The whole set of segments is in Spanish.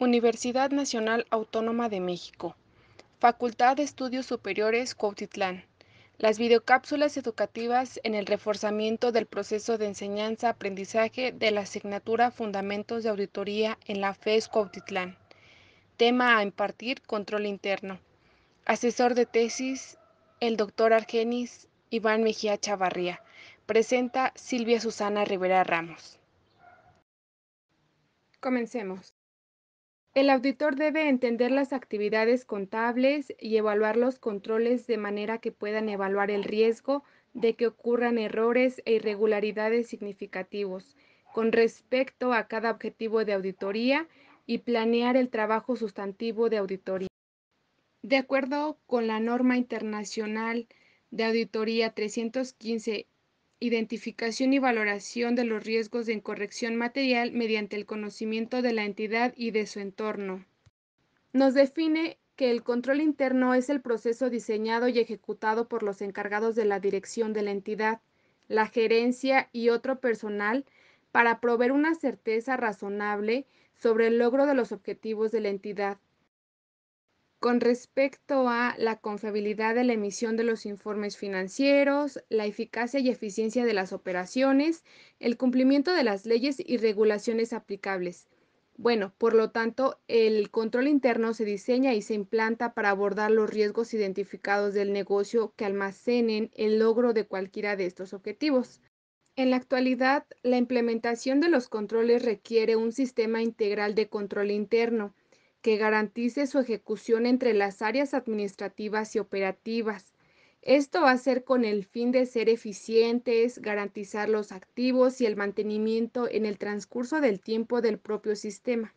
Universidad Nacional Autónoma de México, Facultad de Estudios Superiores Cuautitlán. Las videocápsulas educativas en el reforzamiento del proceso de enseñanza-aprendizaje de la asignatura Fundamentos de Auditoría en la FES Cuautitlán. Tema a impartir, control interno. Asesor de tesis, el doctor Argenis Iván Mejía Chavarría. Presenta Silvia Susana Rivera Ramos. Comencemos. El auditor debe entender las actividades contables y evaluar los controles de manera que puedan evaluar el riesgo de que ocurran errores e irregularidades significativos con respecto a cada objetivo de auditoría y planear el trabajo sustantivo de auditoría. De acuerdo con la norma internacional de auditoría 315 identificación y valoración de los riesgos de incorrección material mediante el conocimiento de la entidad y de su entorno. Nos define que el control interno es el proceso diseñado y ejecutado por los encargados de la dirección de la entidad, la gerencia y otro personal para proveer una certeza razonable sobre el logro de los objetivos de la entidad con respecto a la confiabilidad de la emisión de los informes financieros, la eficacia y eficiencia de las operaciones, el cumplimiento de las leyes y regulaciones aplicables. Bueno, por lo tanto, el control interno se diseña y se implanta para abordar los riesgos identificados del negocio que almacenen el logro de cualquiera de estos objetivos. En la actualidad, la implementación de los controles requiere un sistema integral de control interno que garantice su ejecución entre las áreas administrativas y operativas. Esto va a ser con el fin de ser eficientes, garantizar los activos y el mantenimiento en el transcurso del tiempo del propio sistema.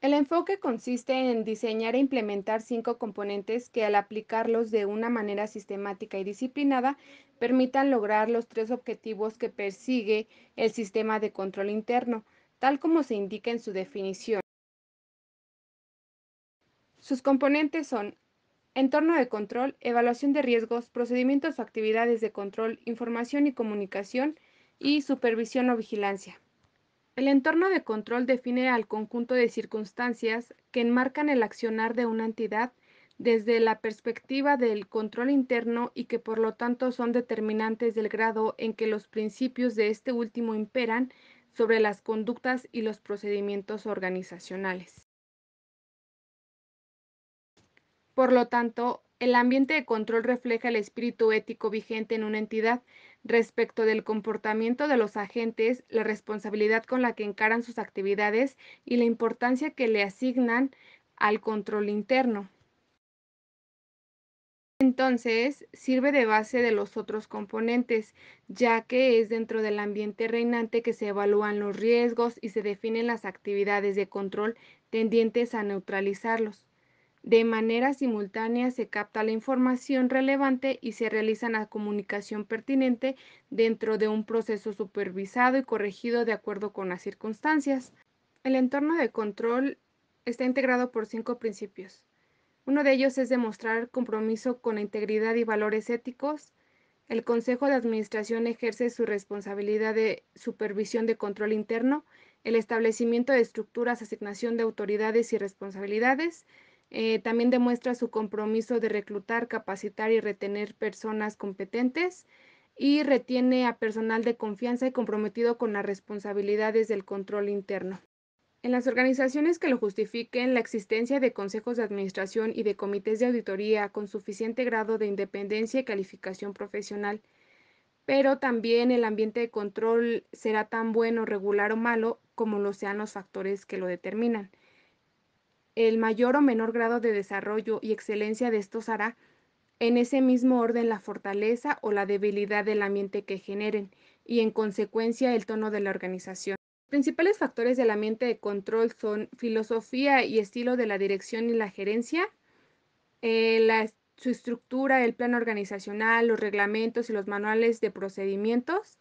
El enfoque consiste en diseñar e implementar cinco componentes que al aplicarlos de una manera sistemática y disciplinada permitan lograr los tres objetivos que persigue el sistema de control interno, tal como se indica en su definición. Sus componentes son entorno de control, evaluación de riesgos, procedimientos o actividades de control, información y comunicación y supervisión o vigilancia. El entorno de control define al conjunto de circunstancias que enmarcan el accionar de una entidad desde la perspectiva del control interno y que por lo tanto son determinantes del grado en que los principios de este último imperan sobre las conductas y los procedimientos organizacionales. Por lo tanto, el ambiente de control refleja el espíritu ético vigente en una entidad respecto del comportamiento de los agentes, la responsabilidad con la que encaran sus actividades y la importancia que le asignan al control interno. Entonces, sirve de base de los otros componentes, ya que es dentro del ambiente reinante que se evalúan los riesgos y se definen las actividades de control tendientes a neutralizarlos. De manera simultánea se capta la información relevante y se realiza la comunicación pertinente dentro de un proceso supervisado y corregido de acuerdo con las circunstancias. El entorno de control está integrado por cinco principios. Uno de ellos es demostrar compromiso con la integridad y valores éticos. El Consejo de Administración ejerce su responsabilidad de supervisión de control interno, el establecimiento de estructuras, asignación de autoridades y responsabilidades, eh, también demuestra su compromiso de reclutar, capacitar y retener personas competentes y retiene a personal de confianza y comprometido con las responsabilidades del control interno. En las organizaciones que lo justifiquen, la existencia de consejos de administración y de comités de auditoría con suficiente grado de independencia y calificación profesional, pero también el ambiente de control será tan bueno, regular o malo como lo sean los factores que lo determinan el mayor o menor grado de desarrollo y excelencia de estos hará en ese mismo orden la fortaleza o la debilidad del ambiente que generen y en consecuencia el tono de la organización. Los principales factores del ambiente de control son filosofía y estilo de la dirección y la gerencia, eh, su estructura, el plan organizacional, los reglamentos y los manuales de procedimientos,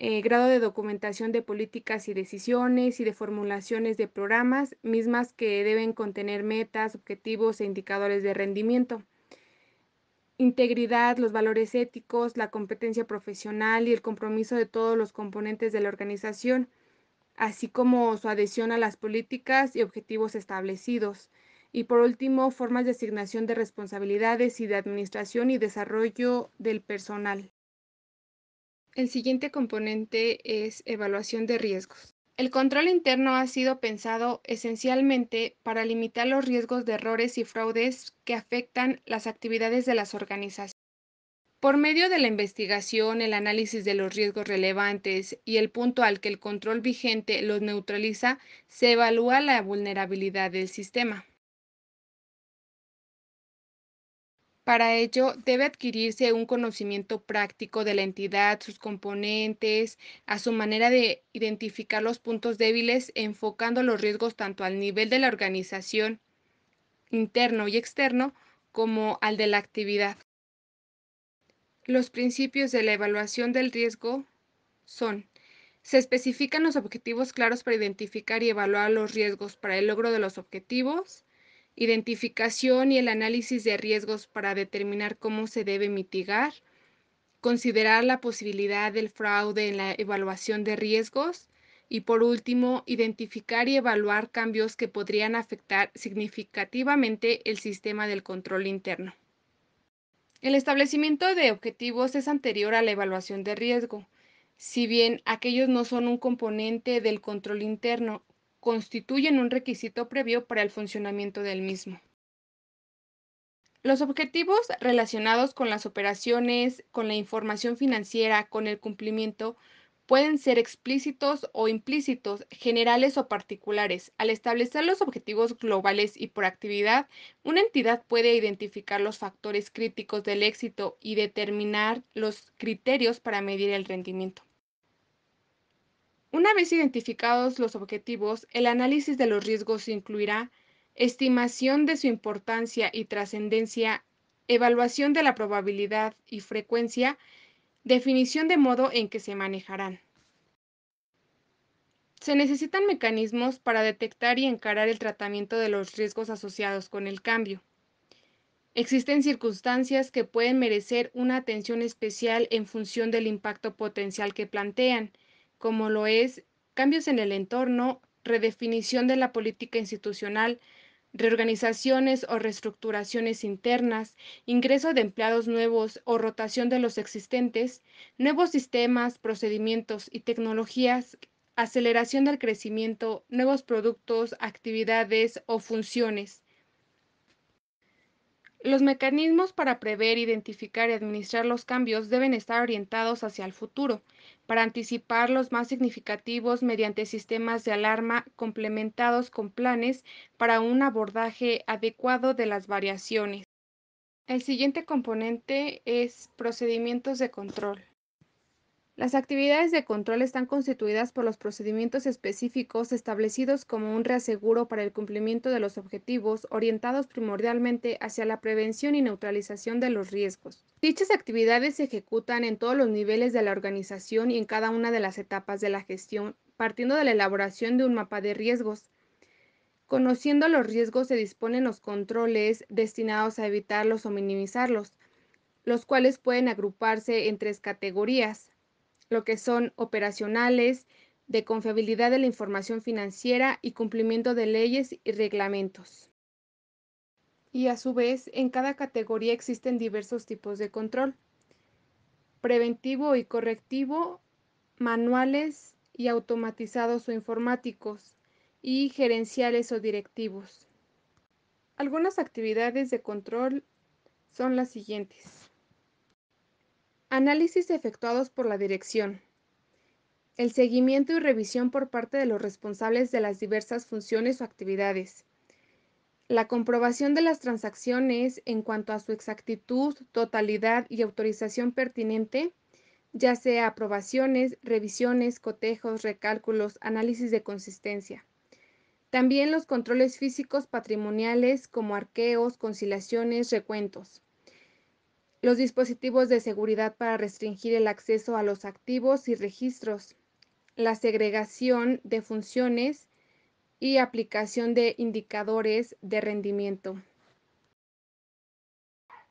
eh, grado de documentación de políticas y decisiones y de formulaciones de programas, mismas que deben contener metas, objetivos e indicadores de rendimiento. Integridad, los valores éticos, la competencia profesional y el compromiso de todos los componentes de la organización, así como su adhesión a las políticas y objetivos establecidos. Y por último, formas de asignación de responsabilidades y de administración y desarrollo del personal. El siguiente componente es evaluación de riesgos. El control interno ha sido pensado esencialmente para limitar los riesgos de errores y fraudes que afectan las actividades de las organizaciones. Por medio de la investigación, el análisis de los riesgos relevantes y el punto al que el control vigente los neutraliza, se evalúa la vulnerabilidad del sistema. Para ello, debe adquirirse un conocimiento práctico de la entidad, sus componentes, a su manera de identificar los puntos débiles, enfocando los riesgos tanto al nivel de la organización interno y externo como al de la actividad. Los principios de la evaluación del riesgo son, se especifican los objetivos claros para identificar y evaluar los riesgos para el logro de los objetivos, identificación y el análisis de riesgos para determinar cómo se debe mitigar, considerar la posibilidad del fraude en la evaluación de riesgos y por último, identificar y evaluar cambios que podrían afectar significativamente el sistema del control interno. El establecimiento de objetivos es anterior a la evaluación de riesgo, si bien aquellos no son un componente del control interno constituyen un requisito previo para el funcionamiento del mismo. Los objetivos relacionados con las operaciones, con la información financiera, con el cumplimiento, pueden ser explícitos o implícitos, generales o particulares. Al establecer los objetivos globales y por actividad, una entidad puede identificar los factores críticos del éxito y determinar los criterios para medir el rendimiento. Una vez identificados los objetivos, el análisis de los riesgos incluirá estimación de su importancia y trascendencia, evaluación de la probabilidad y frecuencia, definición de modo en que se manejarán. Se necesitan mecanismos para detectar y encarar el tratamiento de los riesgos asociados con el cambio. Existen circunstancias que pueden merecer una atención especial en función del impacto potencial que plantean como lo es cambios en el entorno, redefinición de la política institucional, reorganizaciones o reestructuraciones internas, ingreso de empleados nuevos o rotación de los existentes, nuevos sistemas, procedimientos y tecnologías, aceleración del crecimiento, nuevos productos, actividades o funciones. Los mecanismos para prever, identificar y administrar los cambios deben estar orientados hacia el futuro, para anticipar los más significativos mediante sistemas de alarma complementados con planes para un abordaje adecuado de las variaciones. El siguiente componente es procedimientos de control. Las actividades de control están constituidas por los procedimientos específicos establecidos como un reaseguro para el cumplimiento de los objetivos orientados primordialmente hacia la prevención y neutralización de los riesgos. Dichas actividades se ejecutan en todos los niveles de la organización y en cada una de las etapas de la gestión, partiendo de la elaboración de un mapa de riesgos. Conociendo los riesgos se disponen los controles destinados a evitarlos o minimizarlos, los cuales pueden agruparse en tres categorías lo que son operacionales, de confiabilidad de la información financiera y cumplimiento de leyes y reglamentos. Y a su vez, en cada categoría existen diversos tipos de control. Preventivo y correctivo, manuales y automatizados o informáticos, y gerenciales o directivos. Algunas actividades de control son las siguientes. Análisis efectuados por la dirección. El seguimiento y revisión por parte de los responsables de las diversas funciones o actividades. La comprobación de las transacciones en cuanto a su exactitud, totalidad y autorización pertinente, ya sea aprobaciones, revisiones, cotejos, recálculos, análisis de consistencia. También los controles físicos patrimoniales como arqueos, conciliaciones, recuentos los dispositivos de seguridad para restringir el acceso a los activos y registros, la segregación de funciones y aplicación de indicadores de rendimiento.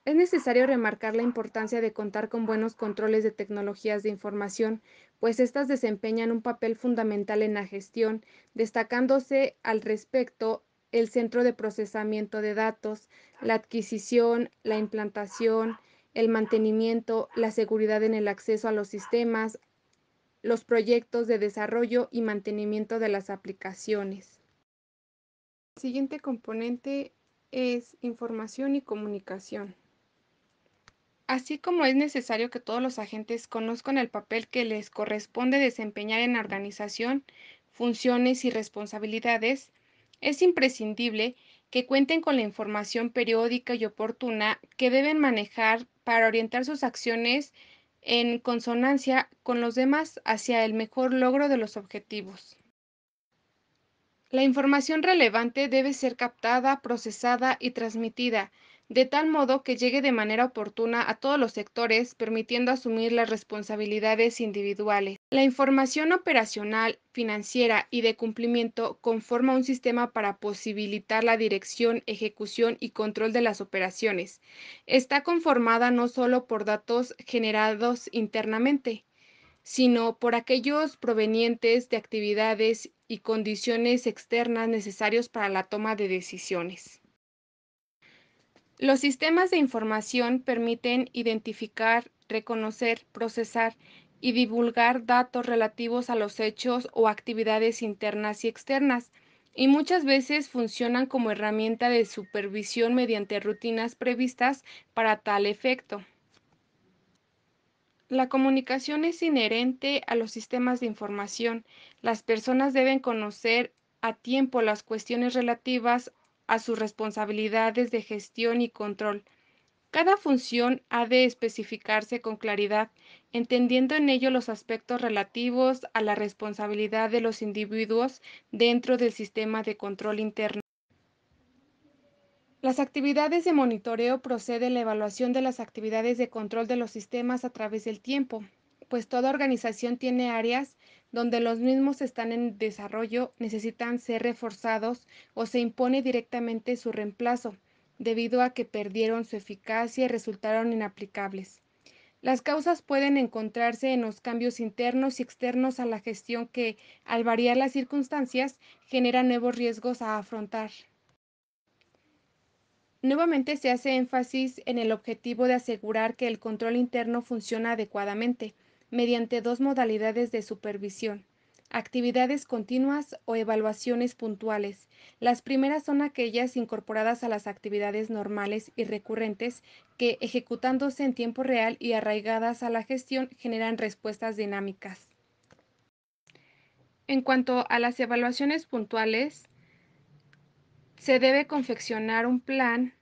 Es necesario remarcar la importancia de contar con buenos controles de tecnologías de información, pues estas desempeñan un papel fundamental en la gestión, destacándose al respecto el centro de procesamiento de datos, la adquisición, la implantación, el mantenimiento, la seguridad en el acceso a los sistemas, los proyectos de desarrollo y mantenimiento de las aplicaciones. El siguiente componente es información y comunicación. Así como es necesario que todos los agentes conozcan el papel que les corresponde desempeñar en la organización, funciones y responsabilidades, es imprescindible que cuenten con la información periódica y oportuna que deben manejar para orientar sus acciones en consonancia con los demás hacia el mejor logro de los objetivos. La información relevante debe ser captada, procesada y transmitida de tal modo que llegue de manera oportuna a todos los sectores, permitiendo asumir las responsabilidades individuales. La información operacional, financiera y de cumplimiento conforma un sistema para posibilitar la dirección, ejecución y control de las operaciones. Está conformada no solo por datos generados internamente, sino por aquellos provenientes de actividades y condiciones externas necesarios para la toma de decisiones. Los sistemas de información permiten identificar, reconocer, procesar y divulgar datos relativos a los hechos o actividades internas y externas, y muchas veces funcionan como herramienta de supervisión mediante rutinas previstas para tal efecto. La comunicación es inherente a los sistemas de información. Las personas deben conocer a tiempo las cuestiones relativas a sus responsabilidades de gestión y control. Cada función ha de especificarse con claridad, entendiendo en ello los aspectos relativos a la responsabilidad de los individuos dentro del sistema de control interno. Las actividades de monitoreo procede la evaluación de las actividades de control de los sistemas a través del tiempo, pues toda organización tiene áreas donde los mismos están en desarrollo necesitan ser reforzados o se impone directamente su reemplazo, debido a que perdieron su eficacia y resultaron inaplicables. Las causas pueden encontrarse en los cambios internos y externos a la gestión que, al variar las circunstancias, generan nuevos riesgos a afrontar. Nuevamente se hace énfasis en el objetivo de asegurar que el control interno funciona adecuadamente mediante dos modalidades de supervisión, actividades continuas o evaluaciones puntuales. Las primeras son aquellas incorporadas a las actividades normales y recurrentes que, ejecutándose en tiempo real y arraigadas a la gestión, generan respuestas dinámicas. En cuanto a las evaluaciones puntuales, se debe confeccionar un plan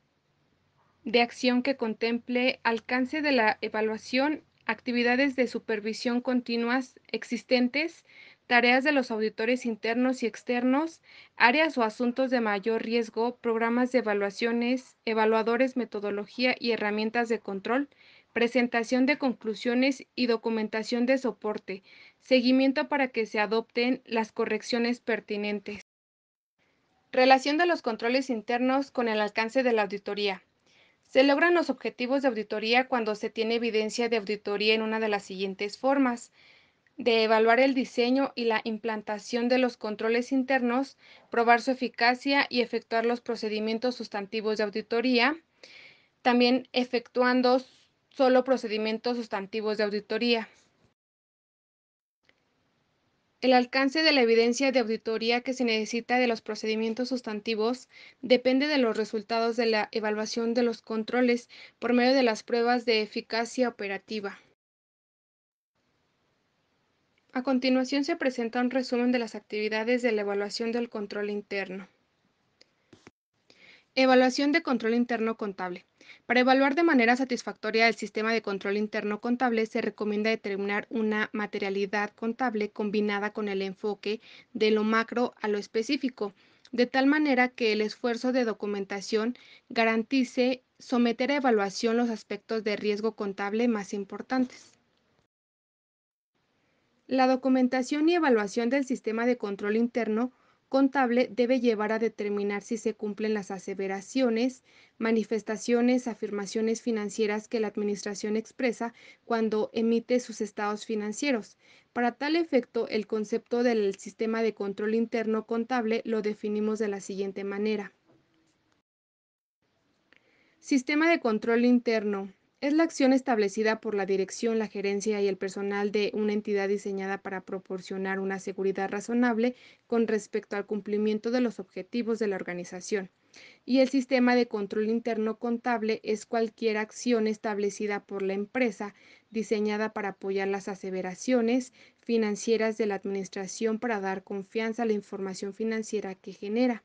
de acción que contemple alcance de la evaluación actividades de supervisión continuas existentes, tareas de los auditores internos y externos, áreas o asuntos de mayor riesgo, programas de evaluaciones, evaluadores, metodología y herramientas de control, presentación de conclusiones y documentación de soporte, seguimiento para que se adopten las correcciones pertinentes. Relación de los controles internos con el alcance de la auditoría. Se logran los objetivos de auditoría cuando se tiene evidencia de auditoría en una de las siguientes formas de evaluar el diseño y la implantación de los controles internos, probar su eficacia y efectuar los procedimientos sustantivos de auditoría, también efectuando solo procedimientos sustantivos de auditoría. El alcance de la evidencia de auditoría que se necesita de los procedimientos sustantivos depende de los resultados de la evaluación de los controles por medio de las pruebas de eficacia operativa. A continuación se presenta un resumen de las actividades de la evaluación del control interno. Evaluación de control interno contable. Para evaluar de manera satisfactoria el sistema de control interno contable, se recomienda determinar una materialidad contable combinada con el enfoque de lo macro a lo específico, de tal manera que el esfuerzo de documentación garantice someter a evaluación los aspectos de riesgo contable más importantes. La documentación y evaluación del sistema de control interno contable debe llevar a determinar si se cumplen las aseveraciones, manifestaciones, afirmaciones financieras que la Administración expresa cuando emite sus estados financieros. Para tal efecto, el concepto del sistema de control interno contable lo definimos de la siguiente manera. Sistema de control interno. Es la acción establecida por la dirección, la gerencia y el personal de una entidad diseñada para proporcionar una seguridad razonable con respecto al cumplimiento de los objetivos de la organización. Y el sistema de control interno contable es cualquier acción establecida por la empresa diseñada para apoyar las aseveraciones financieras de la administración para dar confianza a la información financiera que genera.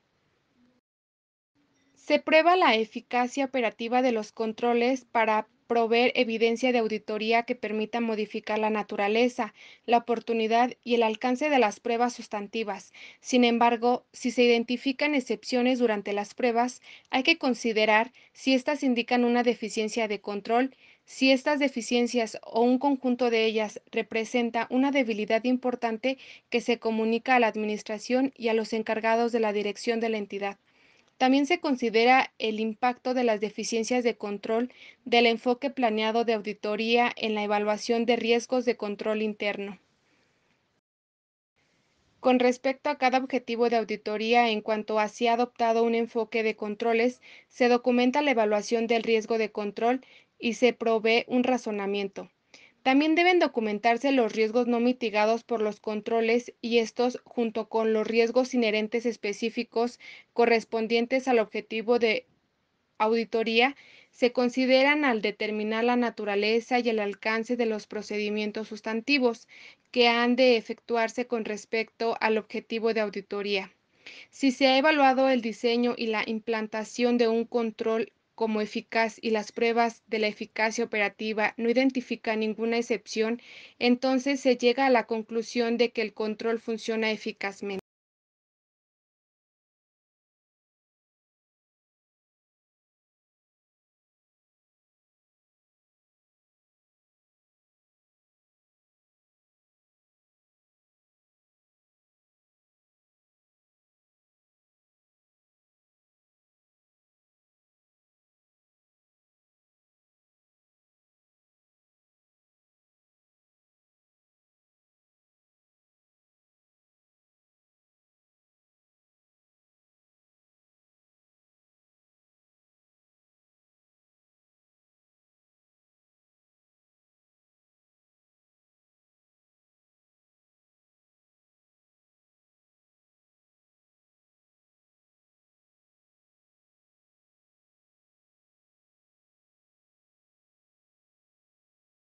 Se prueba la eficacia operativa de los controles para proveer evidencia de auditoría que permita modificar la naturaleza, la oportunidad y el alcance de las pruebas sustantivas. Sin embargo, si se identifican excepciones durante las pruebas, hay que considerar si éstas indican una deficiencia de control, si estas deficiencias o un conjunto de ellas representa una debilidad importante que se comunica a la Administración y a los encargados de la dirección de la entidad. También se considera el impacto de las deficiencias de control del enfoque planeado de auditoría en la evaluación de riesgos de control interno. Con respecto a cada objetivo de auditoría, en cuanto a si ha adoptado un enfoque de controles, se documenta la evaluación del riesgo de control y se provee un razonamiento. También deben documentarse los riesgos no mitigados por los controles y estos junto con los riesgos inherentes específicos correspondientes al objetivo de auditoría se consideran al determinar la naturaleza y el alcance de los procedimientos sustantivos que han de efectuarse con respecto al objetivo de auditoría. Si se ha evaluado el diseño y la implantación de un control como eficaz y las pruebas de la eficacia operativa no identifican ninguna excepción, entonces se llega a la conclusión de que el control funciona eficazmente.